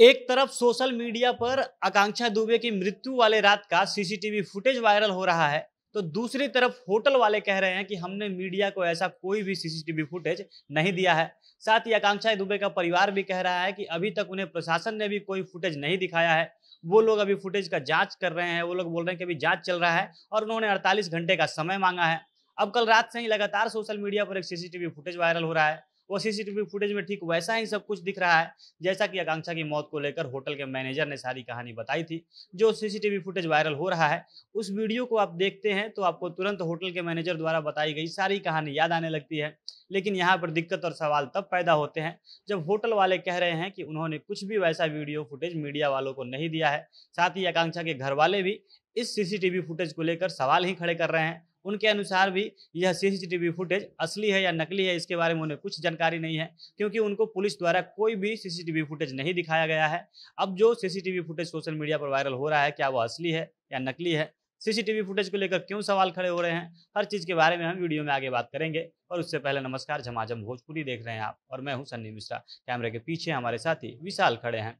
एक तरफ social media पर आकांक्षा दुबे की मृत्यु वाले रात का सीसीटीवी फुटेज वायरल हो रहा है तो दूसरी तरफ होटल वाले कह रहे हैं कि हमने मीडिया को ऐसा कोई भी सीसीटीवी फुटेज नहीं दिया है साथ ही आकांक्षा दुबे का परिवार भी कह रहा है कि अभी तक उन्हें प्रशासन ने भी कोई फुटेज नहीं दिखाया है वो लोग अभी फुटेज का जांच कर रहे हैं वो लोग बोल रहे हैं कि अभी जांच चल रहा है और उन्होंने 48 घंटे का समय मांगा है अब कल रात से ही लगातार सोशल मीडिया पर एक सीसीटीवी फुटेज वायरल हो रहा है वो सीसीटीवी फुटेज में ठीक वैसा ही सब कुछ दिख रहा है जैसा कि आकांक्षा की मौत को लेकर होटल के मैनेजर ने सारी कहानी बताई थी जो सीसीटीवी फुटेज वायरल हो रहा है उस वीडियो को आप देखते हैं तो आपको तुरंत होटल के मैनेजर द्वारा बताई गई सारी कहानी याद आने लगती है लेकिन यहाँ पर दिक्कत और सवाल तब पैदा होते हैं जब होटल वाले कह रहे हैं कि उन्होंने कुछ भी वैसा वीडियो फुटेज मीडिया वालों को नहीं दिया है साथ ही आकांक्षा के घर वाले भी इस सीसीटीवी फुटेज को लेकर सवाल ही खड़े कर रहे हैं उनके अनुसार भी यह सीसीटीवी फुटेज असली है या नकली है इसके बारे में उन्हें कुछ जानकारी नहीं है क्योंकि उनको पुलिस द्वारा कोई भी सीसीटीवी फुटेज नहीं दिखाया गया है अब जो सीसीटीवी फुटेज सोशल मीडिया पर वायरल हो रहा है क्या वो असली है या नकली है सीसीटीवी फुटेज को लेकर क्यों सवाल खड़े हो रहे हैं हर चीज़ के बारे में हम वीडियो में आगे बात करेंगे और उससे पहले नमस्कार झमाझम भोजपुरी देख रहे हैं आप और मैं हूँ सन्नी मिश्रा कैमरे के पीछे हमारे साथी विशाल खड़े हैं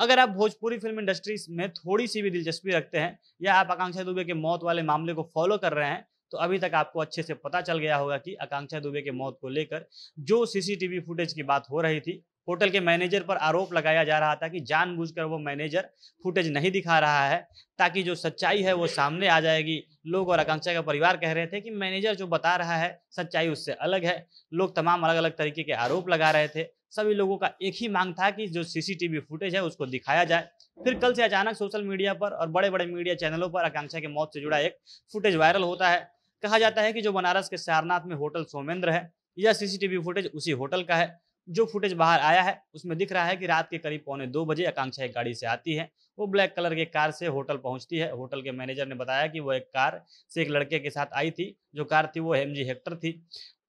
अगर आप भोजपुरी फिल्म इंडस्ट्री में थोड़ी सी भी दिलचस्पी रखते हैं या आप आकांक्षा दुबे के मौत वाले मामले को फॉलो कर रहे हैं तो अभी तक आपको अच्छे से पता चल गया होगा कि आकांक्षा दुबे के मौत को लेकर जो सीसीटीवी फुटेज की बात हो रही थी होटल के मैनेजर पर आरोप लगाया जा रहा था कि जानबूझकर वो मैनेजर फुटेज नहीं दिखा रहा है ताकि जो सच्चाई है वो सामने आ जाएगी लोग और आकांक्षा का परिवार कह रहे थे कि मैनेजर जो बता रहा है सच्चाई उससे अलग है लोग तमाम अलग अलग तरीके के आरोप लगा रहे थे सभी लोगों का एक ही मांग था कि जो सीसीटीवी फुटेज है उसको दिखाया जाए फिर कल से अचानक सोशल मीडिया पर और बड़े बड़े मीडिया चैनलों पर आकांक्षा के मौत से जुड़ा एक फुटेज वायरल होता है कहा जाता है कि जो बनारस के सारनाथ में होटल सोमेंद्र है यह सीसीटीवी फुटेज उसी होटल का है जो फुटेज बाहर आया है उसमें दिख रहा है कि रात के करीब पौने दो बजे आकांक्षा एक गाड़ी से आती है वो ब्लैक कलर के कार से होटल पहुंचती है होटल के मैनेजर ने बताया कि वो एक कार से एक लड़के के साथ आई थी जो कार थी वो एम हेक्टर थी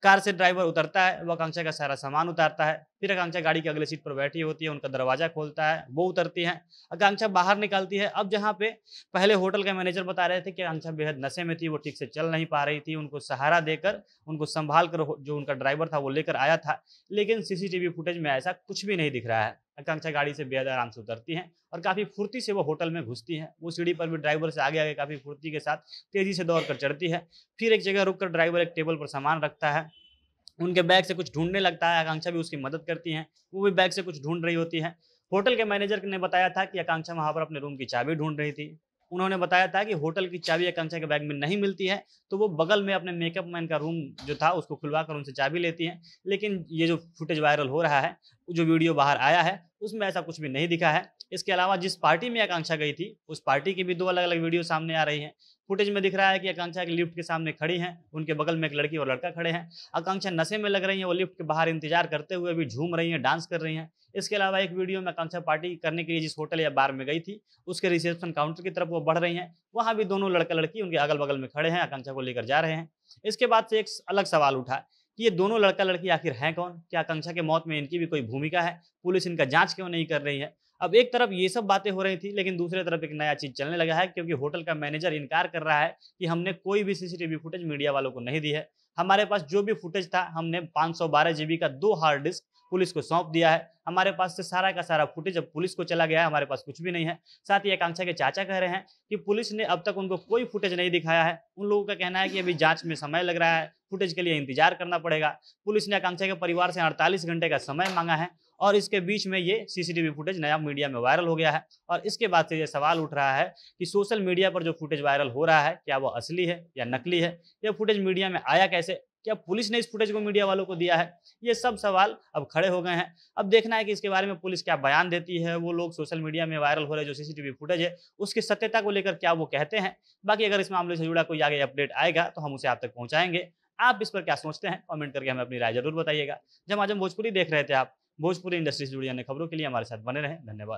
कार से ड्राइवर उतरता है वह आकांक्षा का सारा सामान उतारता है फिर आकांक्षा गाड़ी की अगले सीट पर बैठी होती है उनका दरवाजा खोलता है वो उतरती है आकांक्षा बाहर निकलती है अब जहाँ पे पहले होटल के मैनेजर बता रहे थे कि आकांक्षा बेहद नशे में थी वो ठीक से चल नहीं पा रही थी उनको सहारा देकर उनको संभाल कर जो उनका ड्राइवर था वो लेकर आया था लेकिन सीसीटीवी फुटेज में ऐसा कुछ भी नहीं दिख रहा है आकांक्षा गाड़ी से बेहद आराम से उतरती हैं और काफ़ी फुर्ती से वो होटल में घुसती हैं वो सीढ़ी पर भी ड्राइवर से आगे आगे काफ़ी फुर्ती के साथ तेज़ी से दौड़ कर चढ़ती है फिर एक जगह रुककर ड्राइवर एक टेबल पर सामान रखता है उनके बैग से कुछ ढूंढने लगता है आकांक्षा भी उसकी मदद करती है वो भी बैग से कुछ ढूंढ रही होती है होटल के मैनेजर ने बताया था कि आकांक्षा वहाँ पर अपने रूम की चाबी ढूंढ रही थी उन्होंने बताया था कि होटल की चाबी आकांक्षा के बैग में नहीं मिलती है तो वो बगल में अपने मेकअप मैन का रूम जो था उसको खुलवा कर उनसे चाबी लेती हैं लेकिन ये जो फुटेज वायरल हो रहा है जो वीडियो बाहर आया है उसमें ऐसा कुछ भी नहीं दिखा है इसके अलावा जिस पार्टी में आकांक्षा गई थी उस पार्टी की भी दो अलग अलग वीडियो सामने आ रही है फुटेज में दिख रहा है कि आकांक्षा के लिफ्ट के सामने खड़ी हैं उनके बगल में एक लड़की और लड़का खड़े हैं आकांक्षा नशे में लग रही है वो लिफ्ट के बाहर इंतजार करते हुए भी झूम रही हैं डांस कर रही हैं इसके अलावा एक वीडियो में आकांक्षा पार्टी करने के लिए जिस होटल या बार में गई थी उसके रिसेप्शन काउंटर की तरफ वो बढ़ रही हैं वहाँ भी दोनों लड़का लड़की उनके अगल बगल में खड़े हैं आकांक्षा को लेकर जा रहे हैं इसके बाद से एक अलग सवाल उठा कि ये दोनों लड़का लड़की आखिर हैं कौन क्या आकांक्षा के मौत में इनकी भी कोई भूमिका है पुलिस इनका जांच क्यों नहीं कर रही है अब एक तरफ ये सब बातें हो रही थी लेकिन दूसरे तरफ एक नया चीज चलने लगा है क्योंकि होटल का मैनेजर इनकार कर रहा है कि हमने कोई भी सीसीटीवी फुटेज मीडिया वालों को नहीं दी है हमारे पास जो भी फुटेज था हमने पाँच सौ का दो हार्ड डिस्क पुलिस को सौंप दिया है हमारे पास से सारा का सारा फुटेज अब पुलिस को चला गया है हमारे पास कुछ भी नहीं है साथ ही आकांक्षा के चाचा कह रहे हैं कि पुलिस ने अब तक उनको कोई फुटेज नहीं दिखाया है उन लोगों का कहना है कि अभी जांच में समय लग रहा है फुटेज के लिए इंतजार करना पड़ेगा पुलिस ने आकांक्षा के परिवार से अड़तालीस घंटे का समय मांगा है और इसके बीच में ये सीसीटीवी फुटेज नया मीडिया में वायरल हो गया है और इसके बाद से ये सवाल उठ रहा है कि सोशल मीडिया पर जो फुटेज वायरल हो रहा है क्या वो असली है या नकली है यह फुटेज मीडिया में आया कैसे क्या पुलिस ने इस फुटेज को मीडिया वालों को दिया है ये सब सवाल अब खड़े हो गए हैं अब देखना है कि इसके बारे में पुलिस क्या बयान देती है वो लोग सोशल मीडिया में वायरल हो रहे जो सीसीटीवी फुटेज है उसकी सत्यता को लेकर क्या वो कहते हैं बाकी अगर इस मामले से जुड़ा कोई आगे अपडेट आएगा तो हम उसे आप तक पहुँचाएंगे आप इस पर क्या सोचते हैं कॉमेंट करके हमें अपनी राय जरूर बताइएगा जब आज हम भोजपुरी देख रहे थे आप भोजपुरी इंडस्ट्री से जुड़ी अन्य खबरों के लिए हमारे साथ बने रहें धन्यवाद